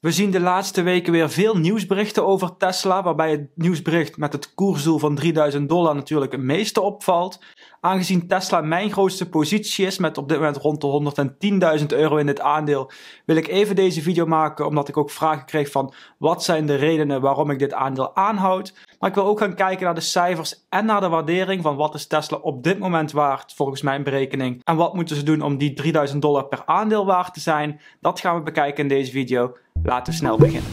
We zien de laatste weken weer veel nieuwsberichten over Tesla, waarbij het nieuwsbericht met het koersdoel van 3000 dollar natuurlijk het meeste opvalt. Aangezien Tesla mijn grootste positie is met op dit moment rond de 110.000 euro in dit aandeel, wil ik even deze video maken omdat ik ook vragen kreeg van wat zijn de redenen waarom ik dit aandeel aanhoud. Maar ik wil ook gaan kijken naar de cijfers en naar de waardering van wat is Tesla op dit moment waard volgens mijn berekening en wat moeten ze doen om die 3000 dollar per aandeel waard te zijn. Dat gaan we bekijken in deze video. Laten we snel beginnen.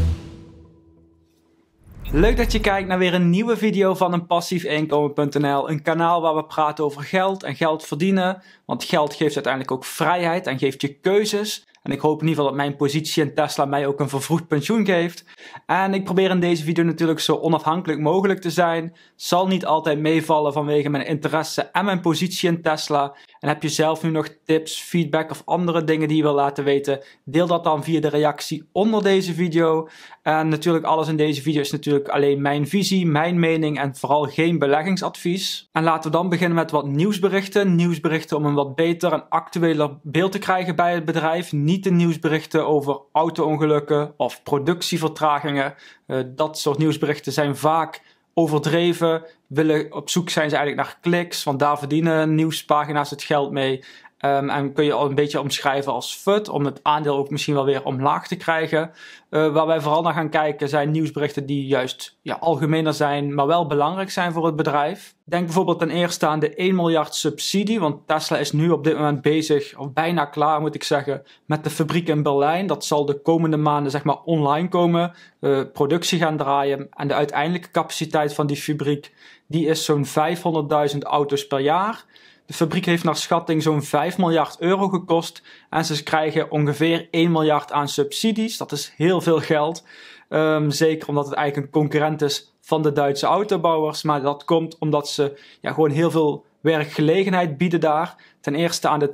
Leuk dat je kijkt naar weer een nieuwe video van een passiefinkomen.nl. Een kanaal waar we praten over geld en geld verdienen. Want geld geeft uiteindelijk ook vrijheid en geeft je keuzes. En ik hoop in ieder geval dat mijn positie in Tesla mij ook een vervroegd pensioen geeft. En ik probeer in deze video natuurlijk zo onafhankelijk mogelijk te zijn. Zal niet altijd meevallen vanwege mijn interesse en mijn positie in Tesla. En heb je zelf nu nog tips, feedback of andere dingen die je wil laten weten? Deel dat dan via de reactie onder deze video. En natuurlijk alles in deze video is natuurlijk alleen mijn visie, mijn mening en vooral geen beleggingsadvies. En laten we dan beginnen met wat nieuwsberichten. Nieuwsberichten om een wat beter en actueler beeld te krijgen bij het bedrijf. Niet de nieuwsberichten over auto-ongelukken of productievertragingen. Eh, dat soort nieuwsberichten zijn vaak overdreven, willen, op zoek zijn ze eigenlijk naar kliks, want daar verdienen nieuwspagina's het geld mee. Ehm, en kun je al een beetje omschrijven als fut om het aandeel ook misschien wel weer omlaag te krijgen. Eh, waar wij vooral naar gaan kijken zijn nieuwsberichten die juist ja, algemener zijn, maar wel belangrijk zijn voor het bedrijf. Denk bijvoorbeeld ten eerste aan de 1 miljard subsidie, want Tesla is nu op dit moment bezig, of bijna klaar moet ik zeggen, met de fabriek in Berlijn. Dat zal de komende maanden zeg maar online komen, eh, productie gaan draaien en de uiteindelijke capaciteit van die fabriek die is zo'n 500.000 auto's per jaar. De fabriek heeft naar schatting zo'n 5 miljard euro gekost. En ze krijgen ongeveer 1 miljard aan subsidies. Dat is heel veel geld. Ehm, zeker omdat het eigenlijk een concurrent is van de Duitse autobouwers. Maar dat komt omdat ze ja, gewoon heel veel werkgelegenheid bieden daar. Ten eerste aan de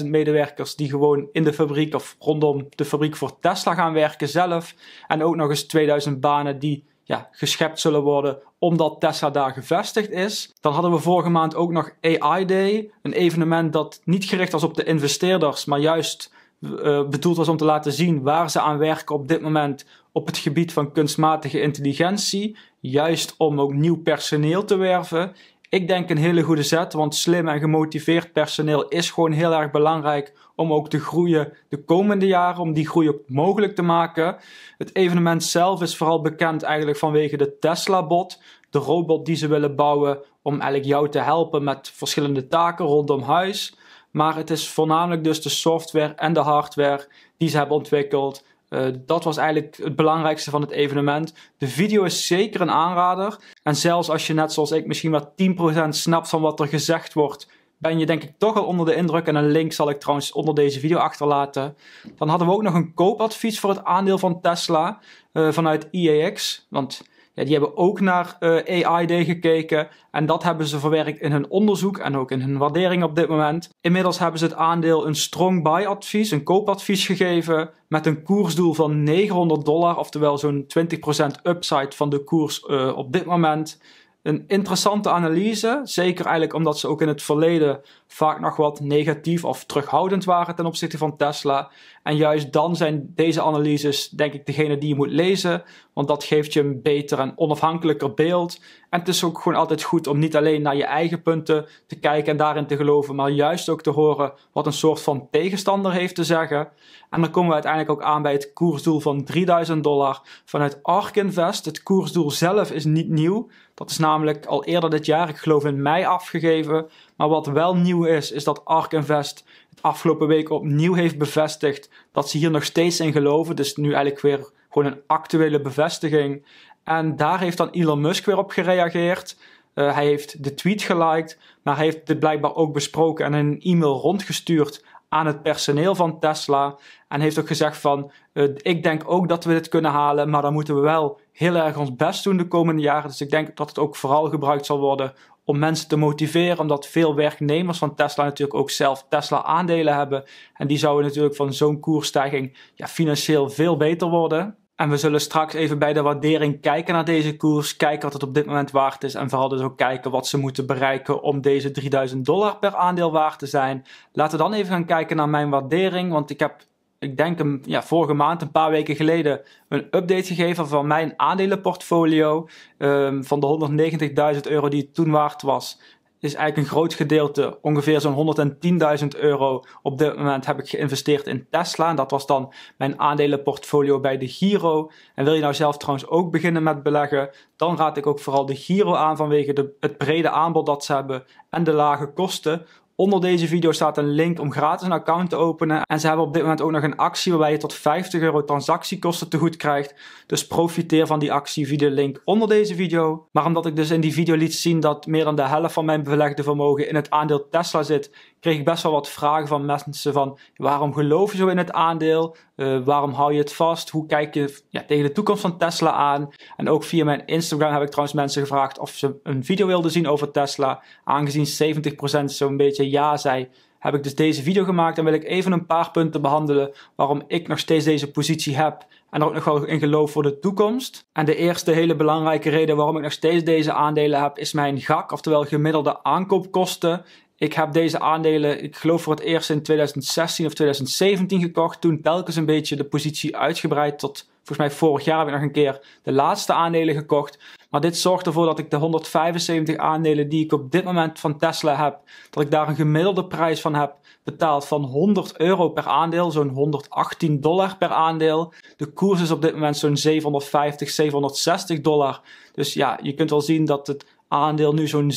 12.000 medewerkers die gewoon in de fabriek of rondom de fabriek voor Tesla gaan werken zelf. En ook nog eens 2000 banen die ja, geschept zullen worden omdat Tesla daar gevestigd is. Dan hadden we vorige maand ook nog AI Day, een evenement dat niet gericht was op de investeerders, maar juist eh, bedoeld was om te laten zien waar ze aan werken op dit moment op het gebied van kunstmatige intelligentie. Juist om ook nieuw personeel te werven. Ik denk een hele goede zet, want slim en gemotiveerd personeel is gewoon heel erg belangrijk om ook te groeien de komende jaren, om die groei ook mogelijk te maken. Het evenement zelf is vooral bekend eigenlijk vanwege de Tesla-bot, de robot die ze willen bouwen om eigenlijk jou te helpen met verschillende taken rondom huis. Maar het is voornamelijk dus de software en de hardware die ze hebben ontwikkeld eh, dat was eigenlijk het belangrijkste van het evenement. De video is zeker een aanrader. En zelfs als je net zoals ik misschien maar 10% snapt van wat er gezegd wordt, ben je denk ik toch al onder de indruk. En een link zal ik trouwens onder deze video achterlaten. Dan hadden we ook nog een koopadvies voor het aandeel van Tesla eh, vanuit IAX, e Want ja, die hebben ook naar uh, eh, ai gekeken. En dat hebben ze verwerkt in hun onderzoek en ook in hun waardering op dit moment. Inmiddels hebben ze het aandeel een strong buy-advies, een koopadvies gegeven. Met een koersdoel van 900 dollar, oftewel zo'n 20% upside van de koers eh, op dit moment een interessante analyse. Zeker eigenlijk omdat ze ook in het verleden vaak nog wat negatief of terughoudend waren ten opzichte van Tesla. En juist dan zijn deze analyses, denk ik, degene die je moet lezen. Want dat geeft je een beter en onafhankelijker beeld. En het is ook gewoon altijd goed om niet alleen naar je eigen punten te kijken en daarin te geloven, maar juist ook te horen wat een soort van tegenstander heeft te zeggen. En dan komen we uiteindelijk ook aan bij het koersdoel van 3000 dollar vanuit Arkinvest. Het koersdoel zelf is niet nieuw. Dat is namelijk al eerder dit jaar, ik geloof in mei, afgegeven. Maar wat wel nieuw is, is dat ARK Invest het afgelopen week opnieuw heeft bevestigd dat ze hier nog steeds in geloven. Dus nu eigenlijk weer gewoon een actuele bevestiging. En daar heeft dan Elon Musk weer op gereageerd. Eh, hij heeft de tweet geliked, maar hij heeft dit blijkbaar ook besproken en een e-mail rondgestuurd aan het personeel van Tesla. En heeft ook gezegd van, eh, ik denk ook dat we dit kunnen halen, maar dan moeten we wel heel erg ons best doen de komende jaren. Dus ik denk dat het ook vooral gebruikt zal worden om mensen te motiveren, omdat veel werknemers van Tesla natuurlijk ook zelf Tesla aandelen hebben. En die zouden natuurlijk van zo'n koersstijging ja, financieel veel beter worden. En we zullen straks even bij de waardering kijken naar deze koers, kijken wat het op dit moment waard is en vooral dus ook kijken wat ze moeten bereiken om deze 3000 dollar per aandeel waard te zijn. Laten we dan even gaan kijken naar mijn waardering, want ik heb, ik denk een, ja, vorige maand, een paar weken geleden, een update gegeven van mijn aandelenportfolio. Ehm, van de 190.000 euro die het toen waard was, is eigenlijk een groot gedeelte, ongeveer zo'n 110.000 euro op dit moment heb ik geïnvesteerd in Tesla. En dat was dan mijn aandelenportfolio bij de Giro. En wil je nou zelf trouwens ook beginnen met beleggen, dan raad ik ook vooral de Giro aan vanwege de, het brede aanbod dat ze hebben en de lage kosten. Onder deze video staat een link om gratis een account te openen. En ze hebben op dit moment ook nog een actie waarbij je tot 50 euro transactiekosten te goed krijgt. Dus profiteer van die actie via de link onder deze video. Maar omdat ik dus in die video liet zien dat meer dan de helft van mijn belegde vermogen in het aandeel Tesla zit, kreeg ik best wel wat vragen van mensen van waarom geloof je zo in het aandeel? Eh, waarom hou je het vast? Hoe kijk je ja, tegen de toekomst van Tesla aan? En ook via mijn Instagram heb ik trouwens mensen gevraagd of ze een video wilden zien over Tesla. Aangezien 70% zo'n beetje ja zei, heb ik dus deze video gemaakt en wil ik even een paar punten behandelen waarom ik nog steeds deze positie heb en er ook nog wel in geloof voor de toekomst. En de eerste hele belangrijke reden waarom ik nog steeds deze aandelen heb is mijn GAK, oftewel gemiddelde aankoopkosten. Ik heb deze aandelen, ik geloof voor het eerst in 2016 of 2017 gekocht. Toen telkens een beetje de positie uitgebreid tot volgens mij vorig jaar heb ik nog een keer de laatste aandelen gekocht. Maar dit zorgt ervoor dat ik de 175 aandelen die ik op dit moment van Tesla heb, dat ik daar een gemiddelde prijs van heb betaald van 100 euro per aandeel, zo'n 118 dollar per aandeel. De koers is op dit moment zo'n 750, 760 dollar. Dus ja, je kunt wel zien dat het aandeel nu zo'n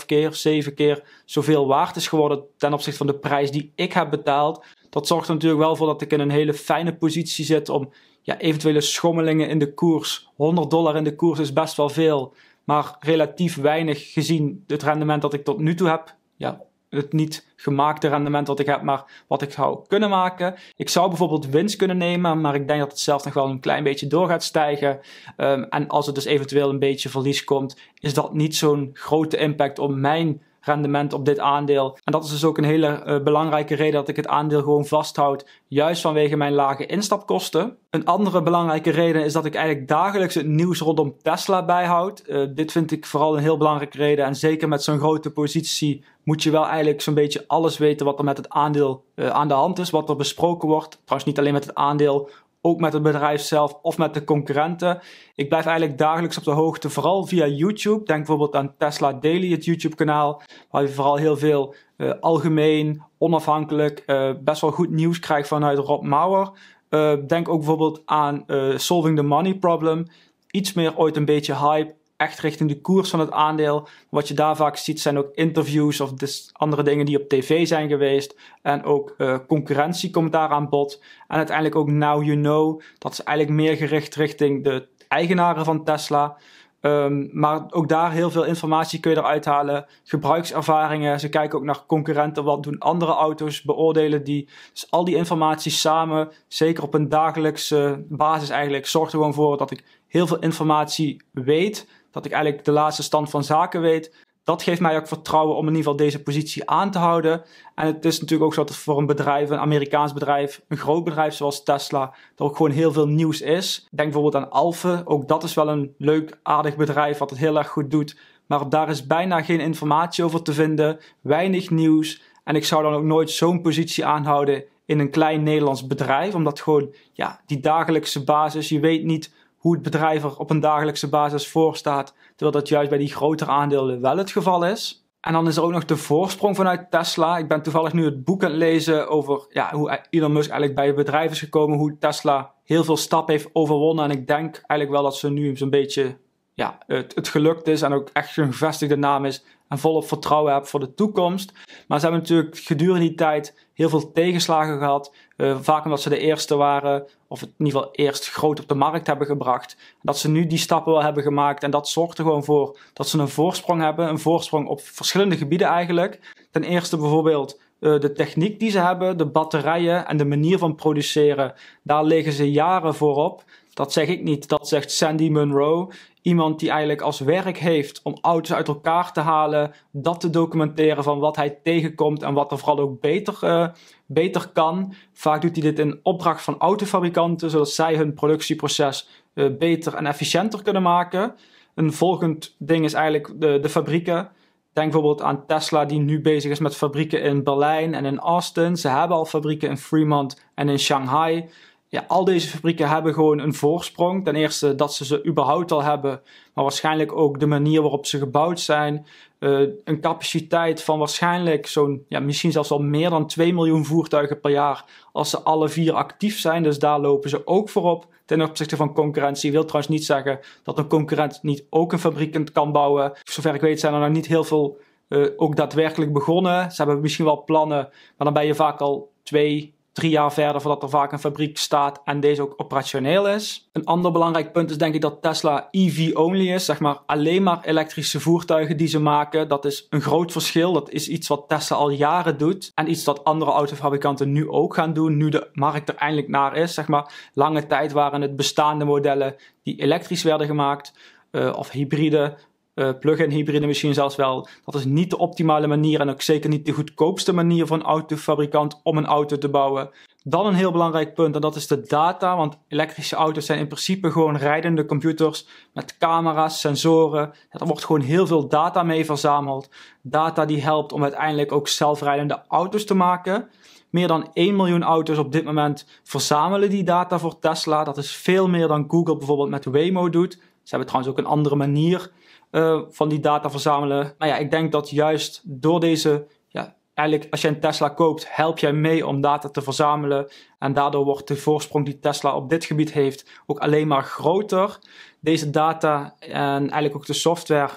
7,5 keer 7 keer zoveel waard is geworden ten opzichte van de prijs die ik heb betaald. Dat zorgt natuurlijk wel voor dat ik in een hele fijne positie zit om ja, eventuele schommelingen in de koers. 100 dollar in de koers is best wel veel, maar relatief weinig gezien het rendement dat ik tot nu toe heb ja, het niet gemaakte rendement wat ik heb, maar wat ik zou kunnen maken. Ik zou bijvoorbeeld winst kunnen nemen, maar ik denk dat het zelfs nog wel een klein beetje door gaat stijgen. Ehm, en als het dus eventueel een beetje verlies komt, is dat niet zo'n grote impact op mijn rendement op dit aandeel. En dat is dus ook een hele eh, belangrijke reden dat ik het aandeel gewoon vasthoud, juist vanwege mijn lage instapkosten. Een andere belangrijke reden is dat ik eigenlijk dagelijks het nieuws rondom Tesla bijhoud. Eh, dit vind ik vooral een heel belangrijke reden en zeker met zo'n grote positie moet je wel eigenlijk zo'n beetje alles weten wat er met het aandeel eh, aan de hand is, wat er besproken wordt. Trouwens niet alleen met het aandeel, ook met het bedrijf zelf of met de concurrenten. Ik blijf eigenlijk dagelijks op de hoogte, vooral via YouTube. Denk bijvoorbeeld aan Tesla Daily, het YouTube-kanaal, waar je vooral heel veel eh, algemeen, onafhankelijk, eh, best wel goed nieuws krijgt vanuit Rob Mauer. Eh, denk ook bijvoorbeeld aan Solving the Money Problem. Iets meer ooit een beetje hype echt richting de koers van het aandeel. Wat je daar vaak ziet zijn ook interviews of dus andere dingen die op tv zijn geweest. En ook uh, eh, concurrentie komt daar aan bod. En uiteindelijk ook Now You Know. Dat is eigenlijk meer gericht richting de eigenaren van Tesla. Ehm, maar ook daar heel veel informatie kun je eruit halen. Gebruikservaringen. Ze kijken ook naar concurrenten. Wat doen andere auto's? Beoordelen die. Dus al die informatie samen, zeker op een dagelijkse basis eigenlijk, zorgt er gewoon voor dat ik heel veel informatie weet. Dat ik eigenlijk de laatste stand van zaken weet dat geeft mij ook vertrouwen om in ieder geval deze positie aan te houden. En het is natuurlijk ook zo dat voor een bedrijf, een Amerikaans bedrijf, een groot bedrijf zoals Tesla, er ook gewoon heel veel nieuws is. Denk bijvoorbeeld aan Alphen. Ook dat is wel een leuk, aardig bedrijf wat het heel erg goed doet. Maar daar is bijna geen informatie over te vinden, weinig nieuws. En ik zou dan ook nooit zo'n positie aanhouden in een klein Nederlands bedrijf, omdat gewoon ja, die dagelijkse basis, je weet niet hoe het bedrijf er op een dagelijkse basis voor staat, terwijl dat juist bij die grotere aandelen wel het geval is. En dan is er ook nog de voorsprong vanuit Tesla. Ik ben toevallig nu het boek aan het lezen over ja, hoe Elon Musk eigenlijk bij het bedrijf is gekomen, hoe Tesla heel veel stappen heeft overwonnen. En ik denk eigenlijk wel dat ze nu zo'n beetje ja, het, het gelukt is en ook echt een gevestigde naam is en volop vertrouwen heb voor de toekomst. Maar ze hebben natuurlijk gedurende die tijd heel veel tegenslagen gehad. Eh, vaak omdat ze de eerste waren, of in ieder geval eerst groot op de markt hebben gebracht. Dat ze nu die stappen wel hebben gemaakt en dat zorgt er gewoon voor dat ze een voorsprong hebben. Een voorsprong op verschillende gebieden eigenlijk. Ten eerste bijvoorbeeld eh, de techniek die ze hebben, de batterijen en de manier van produceren. Daar liggen ze jaren voor op. Dat zeg ik niet. Dat zegt Sandy Munro. Iemand die eigenlijk als werk heeft om auto's uit elkaar te halen. Dat te documenteren van wat hij tegenkomt en wat er vooral ook beter, eh, beter kan. Vaak doet hij dit in opdracht van autofabrikanten, zodat zij hun productieproces eh, beter en efficiënter kunnen maken. Een volgend ding is eigenlijk de, de fabrieken. Denk bijvoorbeeld aan Tesla, die nu bezig is met fabrieken in Berlijn en in Austin. Ze hebben al fabrieken in Fremont en in Shanghai ja, al deze fabrieken hebben gewoon een voorsprong. Ten eerste dat ze ze überhaupt al hebben, maar waarschijnlijk ook de manier waarop ze gebouwd zijn. Eh, een capaciteit van waarschijnlijk zo'n, ja, misschien zelfs al meer dan 2 miljoen voertuigen per jaar als ze alle vier actief zijn. Dus daar lopen ze ook voorop ten opzichte van concurrentie. wil trouwens niet zeggen dat een concurrent niet ook een fabriek kan bouwen. Zover ik weet zijn er nog niet heel veel eh, ook daadwerkelijk begonnen. Ze hebben misschien wel plannen, maar dan ben je vaak al twee, drie jaar verder voordat er vaak een fabriek staat en deze ook operationeel is. Een ander belangrijk punt is denk ik dat Tesla EV-only is, zeg maar alleen maar elektrische voertuigen die ze maken. Dat is een groot verschil. Dat is iets wat Tesla al jaren doet en iets dat andere autofabrikanten nu ook gaan doen, nu de markt er eindelijk naar is. Zeg maar, lange tijd waren het bestaande modellen die elektrisch werden gemaakt eh, of hybride uh, plug-in hybride misschien zelfs wel. Dat is niet de optimale manier en ook zeker niet de goedkoopste manier voor een autofabrikant om een auto te bouwen. Dan een heel belangrijk punt en dat is de data, want elektrische auto's zijn in principe gewoon rijdende computers met camera's, sensoren. Er wordt gewoon heel veel data mee verzameld. Data die helpt om uiteindelijk ook zelfrijdende auto's te maken. Meer dan 1 miljoen auto's op dit moment verzamelen die data voor Tesla. Dat is veel meer dan Google bijvoorbeeld met Waymo doet. Ze hebben trouwens ook een andere manier eh, van die data verzamelen. Nou ja, ik denk dat juist door deze, ja, eigenlijk als je een Tesla koopt, help jij mee om data te verzamelen. En daardoor wordt de voorsprong die Tesla op dit gebied heeft ook alleen maar groter. Deze data en eigenlijk ook de software,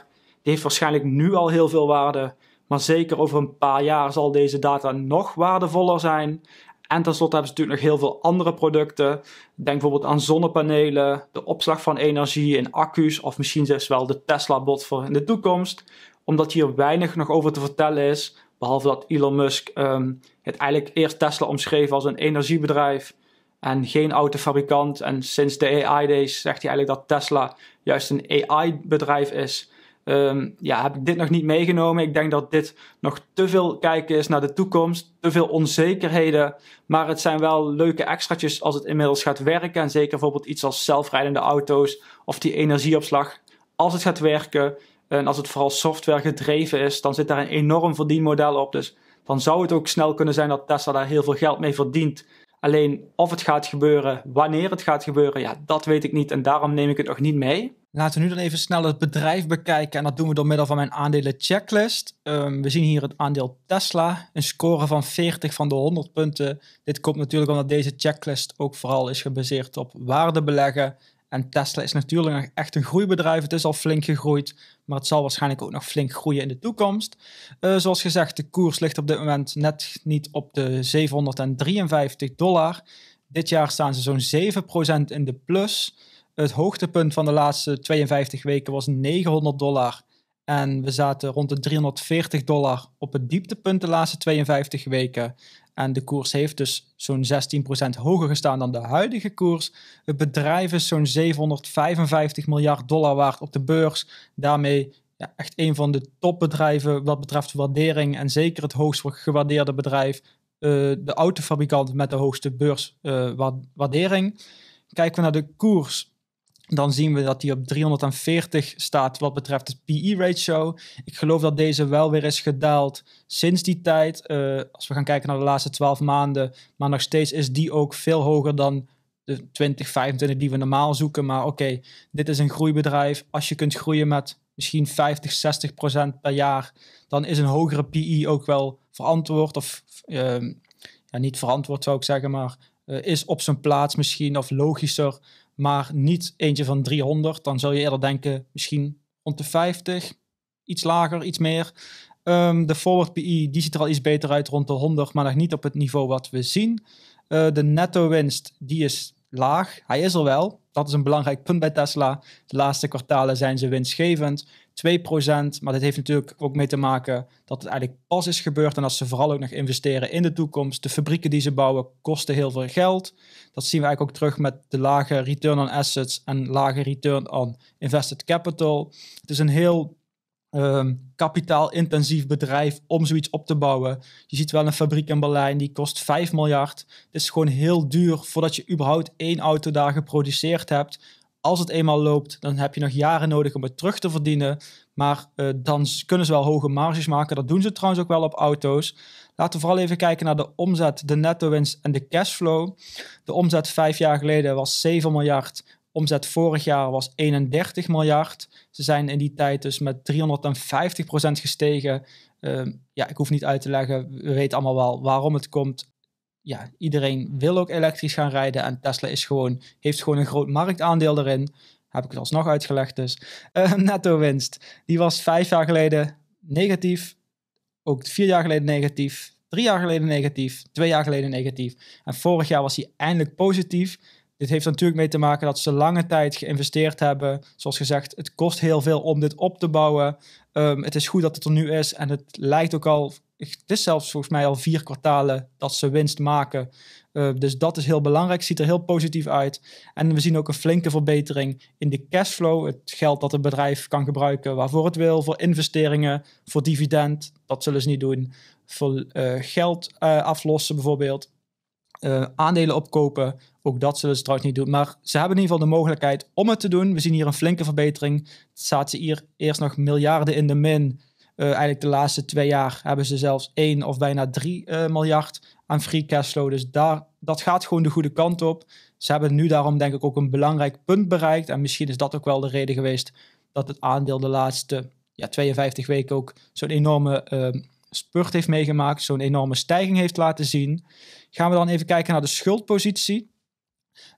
die heeft waarschijnlijk nu al heel veel waarde. Maar zeker over een paar jaar zal deze data nog waardevoller zijn. En tenslotte hebben ze natuurlijk nog heel veel andere producten. Denk bijvoorbeeld aan zonnepanelen, de opslag van energie in accu's of misschien zelfs wel de Tesla-bot voor in de toekomst. Omdat hier weinig nog over te vertellen is, behalve dat Elon Musk ehm, het eigenlijk eerst Tesla omschreef als een energiebedrijf en geen autofabrikant. En sinds de AI Days zegt hij eigenlijk dat Tesla juist een AI-bedrijf is. Ehm, ja, heb ik dit nog niet meegenomen. Ik denk dat dit nog te veel kijken is naar de toekomst, te veel onzekerheden. Maar het zijn wel leuke extra's als het inmiddels gaat werken. En zeker bijvoorbeeld iets als zelfrijdende auto's of die energieopslag. Als het gaat werken en als het vooral software gedreven is, dan zit daar een enorm verdienmodel op. Dus dan zou het ook snel kunnen zijn dat Tesla daar heel veel geld mee verdient. Alleen of het gaat gebeuren, wanneer het gaat gebeuren, ja, dat weet ik niet en daarom neem ik het nog niet mee. Laten we nu dan even snel het bedrijf bekijken en dat doen we door middel van mijn aandelen checklist. Ehm, we zien hier het aandeel Tesla, een score van 40 van de 100 punten. Dit komt natuurlijk omdat deze checklist ook vooral is gebaseerd op waardebeleggen en Tesla is natuurlijk nog echt een groeibedrijf. Het is al flink gegroeid, maar het zal waarschijnlijk ook nog flink groeien in de toekomst. Uh, zoals gezegd, de koers ligt op dit moment net niet op de 753 dollar. Dit jaar staan ze zo'n 7% in de plus. Het hoogtepunt van de laatste 52 weken was 900 dollar. En we zaten rond de 340 dollar op het dieptepunt de laatste 52 weken. En de koers heeft dus zo'n 16% hoger gestaan dan de huidige koers. Het bedrijf is zo'n 755 miljard dollar waard op de beurs. Daarmee ja, echt een van de topbedrijven wat betreft waardering en zeker het hoogst gewaardeerde bedrijf. Eh, de autofabrikant met de hoogste beurswaardering. Kijken we naar de koers dan zien we dat die op 340 staat wat betreft het PE-ratio. Ik geloof dat deze wel weer is gedaald sinds die tijd. Eh, als we gaan kijken naar de laatste 12 maanden. Maar nog steeds is die ook veel hoger dan de 20, 25 die we normaal zoeken. Maar oké, dit is een groeibedrijf. Als je kunt groeien met misschien 50, 60 procent per jaar, dan is een hogere PE ook wel verantwoord. Of ehm, ja, niet verantwoord zou ik zeggen, maar eh, is op zijn plaats misschien of logischer maar niet eentje van 300. Dan zou je eerder denken misschien rond de 50, iets lager, iets meer. Ehm, de forward PI e, die ziet er al iets beter uit rond de 100, maar nog niet op het niveau wat we zien. Eh, de netto winst die is laag. Hij is er wel. Dat is een belangrijk punt bij Tesla. De laatste kwartalen zijn ze winstgevend. 2%. Maar dat heeft natuurlijk ook mee te maken dat het eigenlijk pas is gebeurd en dat ze vooral ook nog investeren in de toekomst. De fabrieken die ze bouwen kosten heel veel geld. Dat zien we eigenlijk ook terug met de lage return on assets en lage return on invested capital. Het is een heel ehm, kapitaalintensief bedrijf om zoiets op te bouwen. Je ziet wel een fabriek in Berlijn die kost 5 miljard. Het is gewoon heel duur voordat je überhaupt één auto daar geproduceerd hebt als het eenmaal loopt, dan heb je nog jaren nodig om het terug te verdienen. Maar eh, dan kunnen ze wel hoge marges maken. Dat doen ze trouwens ook wel op auto's. Laten we vooral even kijken naar de omzet, de netto winst en de cashflow. De omzet vijf jaar geleden was 7 miljard. Omzet vorig jaar was 31 miljard. Ze zijn in die tijd dus met 350% gestegen. Ehm, ja, ik hoef niet uit te leggen. We weten allemaal wel waarom het komt ja, iedereen wil ook elektrisch gaan rijden. En Tesla is gewoon, heeft gewoon een groot marktaandeel erin. Heb ik het alsnog uitgelegd dus. Eh, netto winst. Die was vijf jaar geleden negatief. Ook vier jaar geleden negatief. Drie jaar geleden negatief. Twee jaar geleden negatief. En vorig jaar was hij eindelijk positief. Dit heeft natuurlijk mee te maken dat ze lange tijd geïnvesteerd hebben. Zoals gezegd, het kost heel veel om dit op te bouwen. Ehm, het is goed dat het er nu is en het lijkt ook al het is zelfs volgens mij al vier kwartalen dat ze winst maken. Eh, dus dat is heel belangrijk, ziet er heel positief uit. En we zien ook een flinke verbetering in de cashflow. Het geld dat het bedrijf kan gebruiken waarvoor het wil, voor investeringen, voor dividend. Dat zullen ze niet doen. Voor eh, geld eh, aflossen bijvoorbeeld. aandelen opkopen, ook dat zullen ze trouwens niet doen. Maar ze hebben in ieder geval de mogelijkheid om het te doen. We zien hier een flinke verbetering. Zaten ze hier eerst nog miljarden in de min. Eh, eigenlijk de laatste twee jaar hebben ze zelfs 1 of bijna 3 eh, miljard aan free cashflow. Dus daar, dat gaat gewoon de goede kant op. Ze hebben nu daarom denk ik ook een belangrijk punt bereikt. En misschien is dat ook wel de reden geweest dat het aandeel de laatste ja, 52 weken ook zo'n enorme uh, spurt heeft meegemaakt. Zo'n enorme stijging heeft laten zien. Gaan we dan even kijken naar de schuldpositie.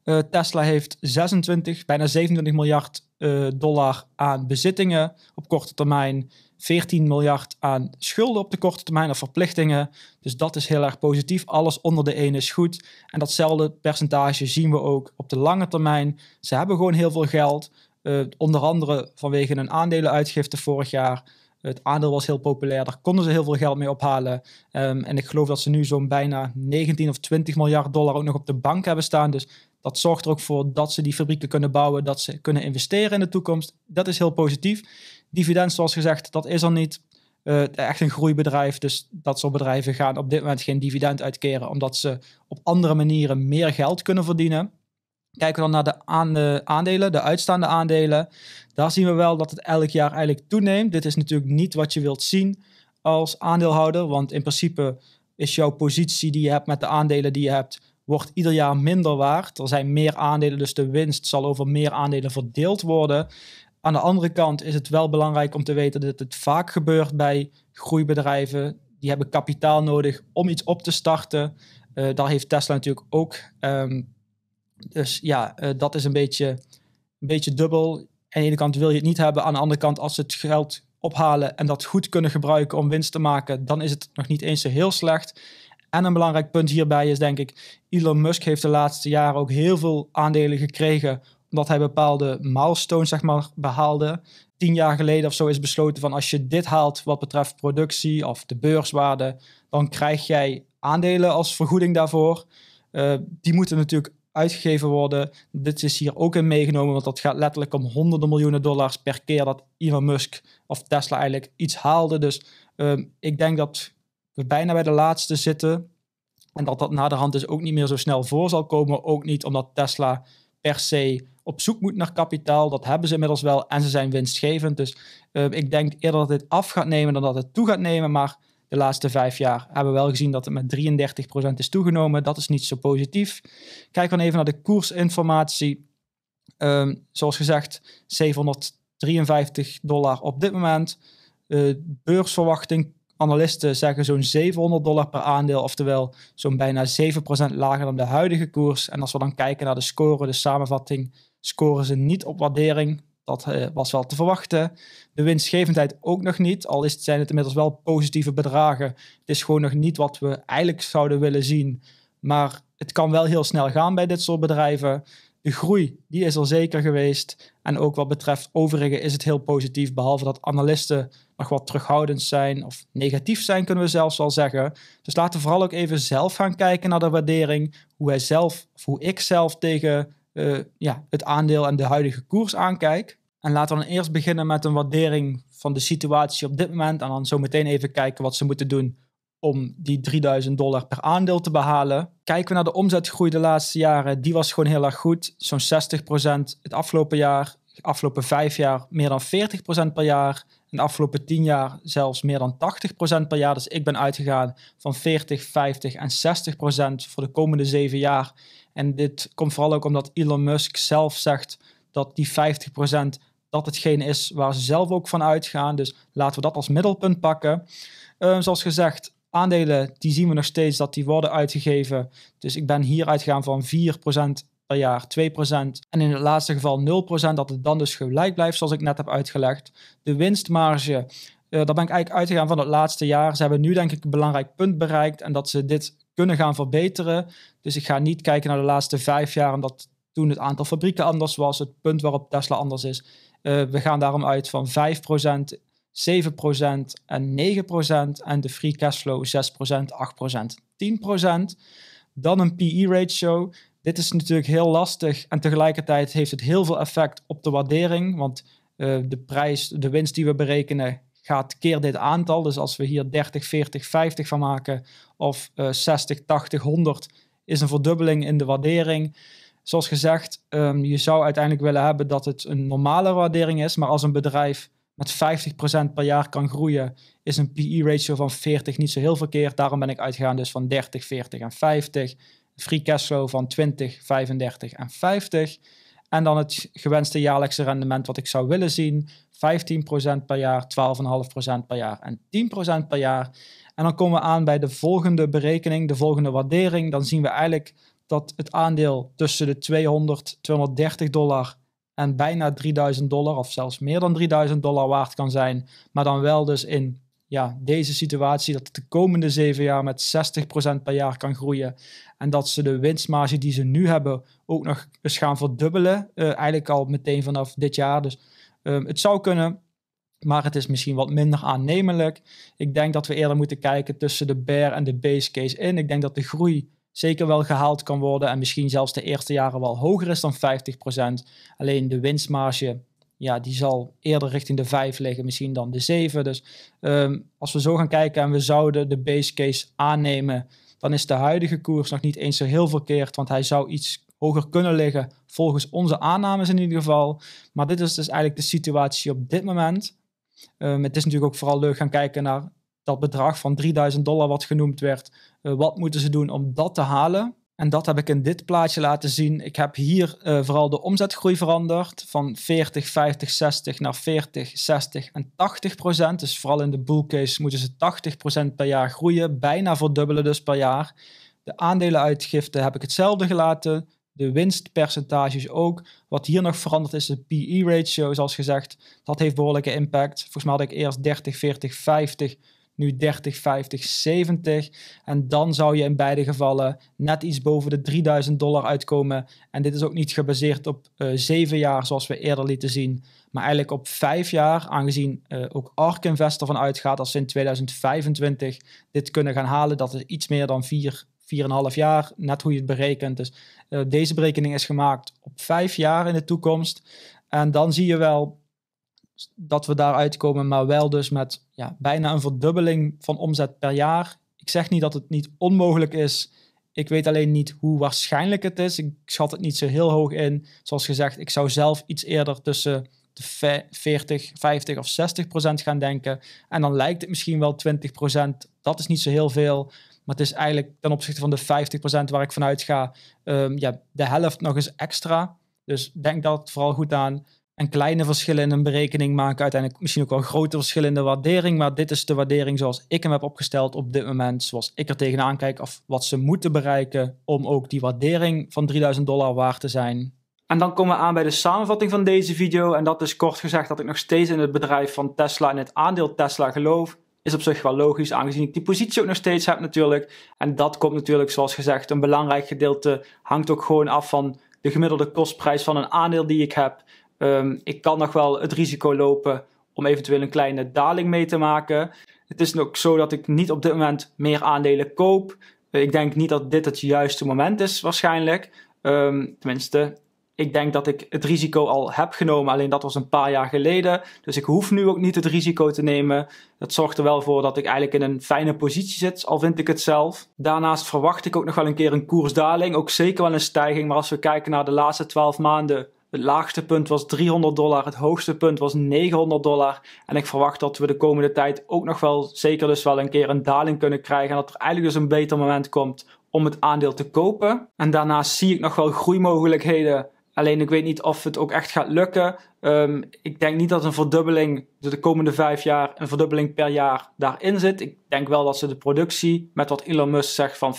Eh, Tesla heeft 26, bijna 27 miljard eh, dollar aan bezittingen op korte termijn, 14 miljard aan schulden op de korte termijn of verplichtingen. Dus dat is heel erg positief. Alles onder de ene is goed. En datzelfde percentage zien we ook op de lange termijn. Ze hebben gewoon heel veel geld. Eh, onder andere vanwege een aandelenuitgifte vorig jaar. Het aandeel was heel populair, daar konden ze heel veel geld mee ophalen. Ehm, en ik geloof dat ze nu zo'n bijna 19 of 20 miljard dollar ook nog op de bank hebben staan. Dus dat zorgt er ook voor dat ze die fabrieken kunnen bouwen, dat ze kunnen investeren in de toekomst. Dat is heel positief. Dividend, zoals gezegd, dat is er niet. Uh, echt een groeibedrijf. Dus dat soort bedrijven gaan op dit moment geen dividend uitkeren, omdat ze op andere manieren meer geld kunnen verdienen. Kijken we dan naar de aandelen, de uitstaande aandelen. Daar zien we wel dat het elk jaar eigenlijk toeneemt. Dit is natuurlijk niet wat je wilt zien als aandeelhouder, want in principe is jouw positie die je hebt met de aandelen die je hebt wordt ieder jaar minder waard. Er zijn meer aandelen, dus de winst zal over meer aandelen verdeeld worden. Aan de andere kant is het wel belangrijk om te weten dat het vaak gebeurt bij groeibedrijven. Die hebben kapitaal nodig om iets op te starten. Uh, daar heeft Tesla natuurlijk ook. Ehm, dus ja, eh, dat is een beetje, een beetje dubbel. Aan de ene kant wil je het niet hebben. Aan de andere kant, als ze het geld ophalen en dat goed kunnen gebruiken om winst te maken, dan is het nog niet eens zo heel slecht. En een belangrijk punt hierbij is denk ik, Elon Musk heeft de laatste jaren ook heel veel aandelen gekregen omdat hij bepaalde milestones zeg maar, behaalde. Tien jaar geleden of zo is besloten van als je dit haalt wat betreft productie of de beurswaarde, dan krijg jij aandelen als vergoeding daarvoor. Eh, die moeten natuurlijk uitgegeven worden. Dit is hier ook in meegenomen, want dat gaat letterlijk om honderden miljoenen dollars per keer dat Elon Musk of Tesla eigenlijk iets haalde. Dus ehm, ik denk dat we bijna bij de laatste zitten. En dat dat naderhand dus ook niet meer zo snel voor zal komen. Ook niet omdat Tesla per se op zoek moet naar kapitaal. Dat hebben ze inmiddels wel en ze zijn winstgevend. Dus eh, ik denk eerder dat dit af gaat nemen dan dat het toe gaat nemen. Maar de laatste vijf jaar hebben we wel gezien dat het met 33% is toegenomen. Dat is niet zo positief. Kijk dan even naar de koersinformatie. Ehm, zoals gezegd, 753 dollar op dit moment. Uh, beursverwachting Analisten zeggen zo'n 700 dollar per aandeel, oftewel zo'n bijna 7% lager dan de huidige koers. En als we dan kijken naar de score, de samenvatting, scoren ze niet op waardering. Dat eh, was wel te verwachten. De winstgevendheid ook nog niet, al is, zijn het inmiddels wel positieve bedragen. Het is gewoon nog niet wat we eigenlijk zouden willen zien. Maar het kan wel heel snel gaan bij dit soort bedrijven. De groei, die is al zeker geweest. En ook wat betreft overige is het heel positief, behalve dat analisten nog wat terughoudend zijn of negatief zijn, kunnen we zelfs al zeggen. Dus laten we vooral ook even zelf gaan kijken naar de waardering, hoe wij zelf of hoe ik zelf tegen eh, ja, het aandeel en de huidige koers aankijk. En laten we dan eerst beginnen met een waardering van de situatie op dit moment en dan zo meteen even kijken wat ze moeten doen om die 3000 dollar per aandeel te behalen. Kijken we naar de omzetgroei de laatste jaren, die was gewoon heel erg goed. Zo'n 60% het afgelopen jaar, afgelopen vijf jaar meer dan 40% per jaar in de afgelopen 10 jaar zelfs meer dan 80% per jaar. Dus ik ben uitgegaan van 40, 50 en 60% voor de komende 7 jaar. En dit komt vooral ook omdat Elon Musk zelf zegt dat die 50% dat hetgeen is waar ze zelf ook van uitgaan. Dus laten we dat als middelpunt pakken. Ehm, zoals gezegd, aandelen die zien we nog steeds dat die worden uitgegeven. Dus ik ben hier uitgegaan van 4% per jaar 2%. En in het laatste geval 0%, dat het dan dus gelijk blijft, zoals ik net heb uitgelegd. De winstmarge, uh, daar ben ik eigenlijk uitgegaan van het laatste jaar. Ze hebben nu denk ik een belangrijk punt bereikt en dat ze dit kunnen gaan verbeteren. Dus ik ga niet kijken naar de laatste vijf jaar, omdat toen het aantal fabrieken anders was, het punt waarop Tesla anders is. Eh, we gaan daarom uit van 5%. 7% en 9% en de free cashflow 6%, 8%, 10%. Dan een PE ratio. Dit is natuurlijk heel lastig en tegelijkertijd heeft het heel veel effect op de waardering, want eh, de prijs, de winst die we berekenen, gaat keer dit aantal. Dus als we hier 30, 40, 50 van maken of 60, 80, 100, is een verdubbeling in de waardering. Zoals gezegd, ehm, je zou uiteindelijk willen hebben dat het een normale waardering is, maar als een bedrijf met 50% per jaar kan groeien, is een PE-ratio van 40 niet zo heel verkeerd. Daarom ben ik uitgegaan dus van 30, 40 en 50 free cashflow van 20, 35 en 50. En dan het gewenste jaarlijkse rendement wat ik zou willen zien. 15% per jaar, 12,5% per jaar en 10% per jaar. En dan komen we aan bij de volgende berekening, de volgende waardering. Dan zien we eigenlijk dat het aandeel tussen de 200, 230 dollar en bijna 3000 dollar, of zelfs meer dan 3000 dollar waard kan zijn. Maar dan wel dus in ja, deze situatie, dat het de komende zeven jaar met 60% per jaar kan groeien. En dat ze de winstmarge die ze nu hebben ook nog eens gaan verdubbelen. Uh, eigenlijk al meteen vanaf dit jaar. Dus ehm, het zou kunnen, maar het is misschien wat minder aannemelijk. Ik denk dat we eerder moeten kijken tussen de bear en de base case in. Ik denk dat de groei zeker wel gehaald kan worden en misschien zelfs de eerste jaren wel hoger is dan 50%. Alleen de winstmarge ja, die zal eerder richting de 5 liggen, misschien dan de 7. Dus ehm, als we zo gaan kijken en we zouden de base case aannemen, dan is de huidige koers nog niet eens zo heel verkeerd, want hij zou iets hoger kunnen liggen, volgens onze aannames in ieder geval. Maar dit is dus eigenlijk de situatie op dit moment. Ehm, het is natuurlijk ook vooral leuk gaan kijken naar dat bedrag van 3000 dollar wat genoemd werd. Eh, wat moeten ze doen om dat te halen? En dat heb ik in dit plaatje laten zien. Ik heb hier eh, vooral de omzetgroei veranderd van 40, 50, 60 naar 40, 60 en 80 procent. Dus vooral in de bullcase moeten ze 80 procent per jaar groeien, bijna verdubbelen dus per jaar. De aandelenuitgifte heb ik hetzelfde gelaten, de winstpercentages ook. Wat hier nog veranderd is, de PE-ratio, zoals gezegd. Dat heeft behoorlijke impact. Volgens mij had ik eerst 30, 40, 50 nu 30, 50, 70. En dan zou je in beide gevallen net iets boven de 3000 dollar uitkomen. En dit is ook niet gebaseerd op uh, eh, 7 jaar zoals we eerder lieten zien, maar eigenlijk op 5 jaar, aangezien eh, ook ARK investor ervan uitgaat als ze in 2025 dit kunnen gaan halen. Dat is iets meer dan 4 4,5 jaar, net hoe je het berekent. Dus eh, deze berekening is gemaakt op 5 jaar in de toekomst. En dan zie je wel dat we daaruit komen, maar wel dus met ja, bijna een verdubbeling van omzet per jaar. Ik zeg niet dat het niet onmogelijk is. Ik weet alleen niet hoe waarschijnlijk het is. Ik schat het niet zo heel hoog in. Zoals gezegd, ik zou zelf iets eerder tussen de 40, 50 of 60 procent gaan denken. En dan lijkt het misschien wel 20 procent. Dat is niet zo heel veel. Maar het is eigenlijk ten opzichte van de 50 procent waar ik vanuit ga, ehm, ja, de helft nog eens extra. Dus denk dat vooral goed aan. En kleine verschillen in een berekening maken uiteindelijk misschien ook wel grote verschillen in de waardering. Maar dit is de waardering zoals ik hem heb opgesteld op dit moment. Zoals ik er tegenaan kijk of wat ze moeten bereiken om ook die waardering van 3000 dollar waard te zijn. En dan komen we aan bij de samenvatting van deze video. En dat is kort gezegd dat ik nog steeds in het bedrijf van Tesla en het aandeel Tesla geloof. Is op zich wel logisch, aangezien ik die positie ook nog steeds heb natuurlijk. En dat komt natuurlijk, zoals gezegd, een belangrijk gedeelte hangt ook gewoon af van de gemiddelde kostprijs van een aandeel die ik heb. Ehm, ik kan nog wel het risico lopen om eventueel een kleine daling mee te maken. Het is ook zo dat ik niet op dit moment meer aandelen koop. Eh, ik denk niet dat dit het juiste moment is, waarschijnlijk. Ehm, tenminste, ik denk dat ik het risico al heb genomen, alleen dat was een paar jaar geleden. Dus ik hoef nu ook niet het risico te nemen. Dat zorgt er wel voor dat ik eigenlijk in een fijne positie zit, al vind ik het zelf. Daarnaast verwacht ik ook nog wel een keer een koersdaling, ook zeker wel een stijging. Maar als we kijken naar de laatste 12 maanden, het laagste punt was 300 dollar, het hoogste punt was 900 dollar. En ik verwacht dat we de komende tijd ook nog wel zeker dus wel een keer een daling kunnen krijgen. En dat er eigenlijk dus een beter moment komt om het aandeel te kopen. En daarnaast zie ik nog wel groeimogelijkheden Alleen ik weet niet of het ook echt gaat lukken. Ehm, ik denk niet dat een verdubbeling de komende vijf jaar, een verdubbeling per jaar daarin zit. Ik denk wel dat ze de productie met wat Elon Musk zegt van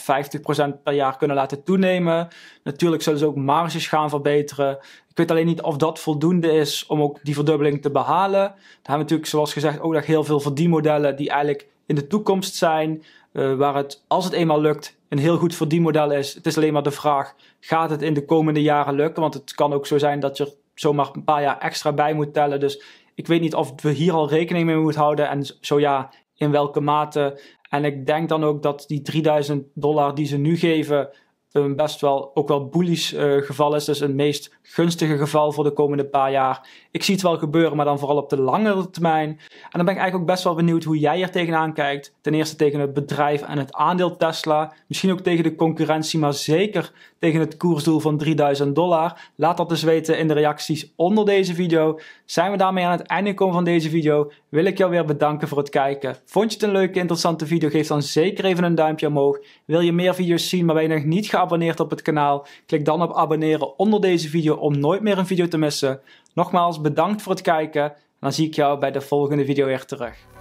50% per jaar kunnen laten toenemen. Natuurlijk zullen ze ook marges gaan verbeteren. Ik weet alleen niet of dat voldoende is om ook die verdubbeling te behalen. Daar hebben we natuurlijk, zoals gezegd, ook nog heel veel verdienmodellen die eigenlijk in de toekomst zijn. Eh, waar het, als het eenmaal lukt, een heel goed verdienmodel is. Het is alleen maar de vraag, gaat het in de komende jaren lukken? Want het kan ook zo zijn dat je er zomaar een paar jaar extra bij moet tellen. Dus ik weet niet of we hier al rekening mee moeten houden. En zo ja, in welke mate. En ik denk dan ook dat die 3000 dollar die ze nu geven een best wel ook wel bullish eh, geval is. Dus het meest gunstige geval voor de komende paar jaar. Ik zie het wel gebeuren, maar dan vooral op de langere termijn. En dan ben ik eigenlijk ook best wel benieuwd hoe jij er tegenaan kijkt. Ten eerste tegen het bedrijf en het aandeel Tesla. Misschien ook tegen de concurrentie, maar zeker tegen het koersdoel van 3000 dollar. Laat dat dus weten in de reacties onder deze video. Zijn we daarmee aan het einde gekomen van deze video? wil ik jou weer bedanken voor het kijken. Vond je het een leuke, interessante video? Geef dan zeker even een duimpje omhoog. Wil je meer video's zien, maar ben je nog niet geabonneerd op het kanaal? Klik dan op abonneren onder deze video om nooit meer een video te missen. Nogmaals, bedankt voor het kijken. dan zie ik jou bij de volgende video weer terug.